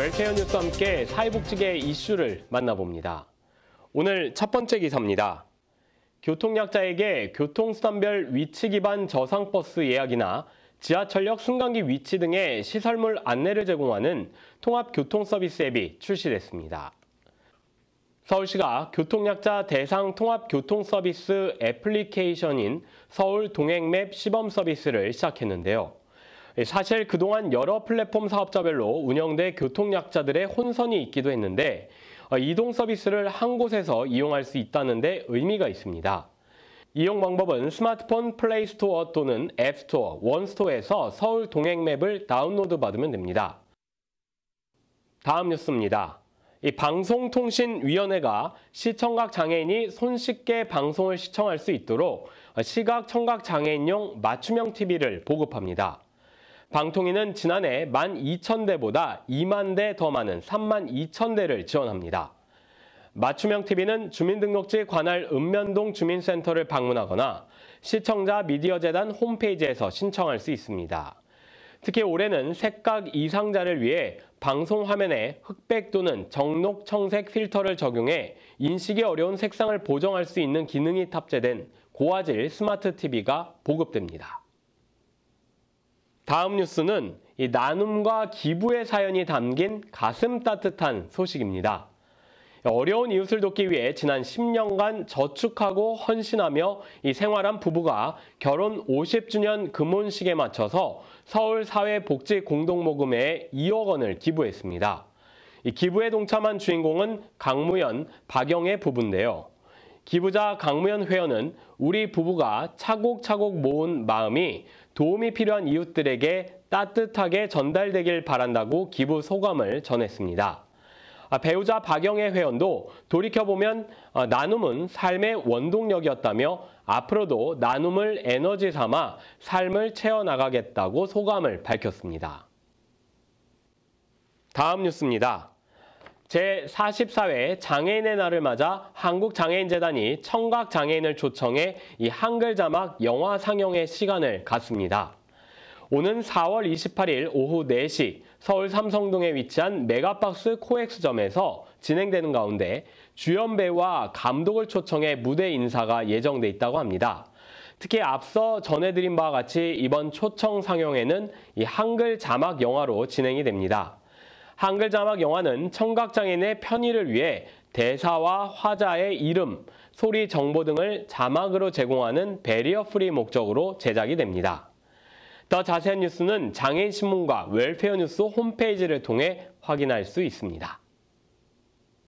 웰케어 뉴스와 함께 사회복지계 이슈를 만나봅니다. 오늘 첫 번째 기사입니다. 교통약자에게 교통수단별 위치 기반 저상버스 예약이나 지하철역 순간기 위치 등의 시설물 안내를 제공하는 통합교통서비스 앱이 출시됐습니다. 서울시가 교통약자 대상 통합교통서비스 애플리케이션인 서울 동행맵 시범 서비스를 시작했는데요. 예, 사실 그동안 여러 플랫폼 사업자별로 운영된 교통약자들의 혼선이 있기도 했는데 어, 이동 서비스를 한 곳에서 이용할 수 있다는 데 의미가 있습니다. 이용 방법은 스마트폰 플레이스토어 또는 앱스토어, 원스토어에서 서울 동행맵을 다운로드 받으면 됩니다. 다음 뉴스입니다. 방송통신위원회가 시청각 장애인이 손쉽게 방송을 시청할 수 있도록 시각 청각 장애인용 맞춤형 TV를 보급합니다. 방통위는 지난해 12,000대보다 2만 대 더 많은 32,000대를 지원합니다. 맞춤형 TV는 주민등록지 관할 읍면동 주민센터를 방문하거나 시청자 미디어재단 홈페이지에서 신청할 수 있습니다. 특히 올해는 색각 이상자를 위해 방송 화면에 흑백 또는 정록 청색 필터를 적용해 인식이 어려운 색상을 보정할 수 있는 기능이 탑재된 고화질 스마트 TV가 보급됩니다. 다음 뉴스는 나눔과 기부의 사연이 담긴 가슴 따뜻한 소식입니다. 어려운 이웃을 돕기 위해 지난 10년간 저축하고 헌신하며 이 생활한 부부가 결혼 50주년 금혼식에 맞춰서 서울사회복지공동모금회에 2억 원을 기부했습니다. 이 기부에 동참한 주인공은 강무연, 박영애 부부인데요. 기부자 강무현 회원은 우리 부부가 차곡차곡 모은 마음이 도움이 필요한 이웃들에게 따뜻하게 전달되길 바란다고 기부 소감을 전했습니다. 아, 배우자 박영애 회원도 돌이켜보면 아, 나눔은 삶의 원동력이었다며 앞으로도 나눔을 에너지 삼아 삶을 채워나가겠다고 소감을 밝혔습니다. 다음 뉴스입니다. 제44회 장애인의 날을 맞아 한국장애인재단이 청각장애인을 초청해 이 한글 자막 영화 상영의 시간을 갖습니다. 오는 4월 28일 오후 4시 서울 삼성동에 위치한 메가박스 코엑스점에서 진행되는 가운데 주연 배우와 감독을 초청해 무대 인사가 예정돼 있다고 합니다. 특히 앞서 전해드린 바와 같이 이번 초청 상영회는 이 한글 자막 영화로 진행이 됩니다. 한글 자막 영화는 청각장애인의 편의를 위해 대사와 화자의 이름, 소리 정보 등을 자막으로 제공하는 베리어 프리 목적으로 제작이 됩니다. 더 자세한 뉴스는 장애인신문과 웰페어 뉴스 홈페이지를 통해 확인할 수 있습니다.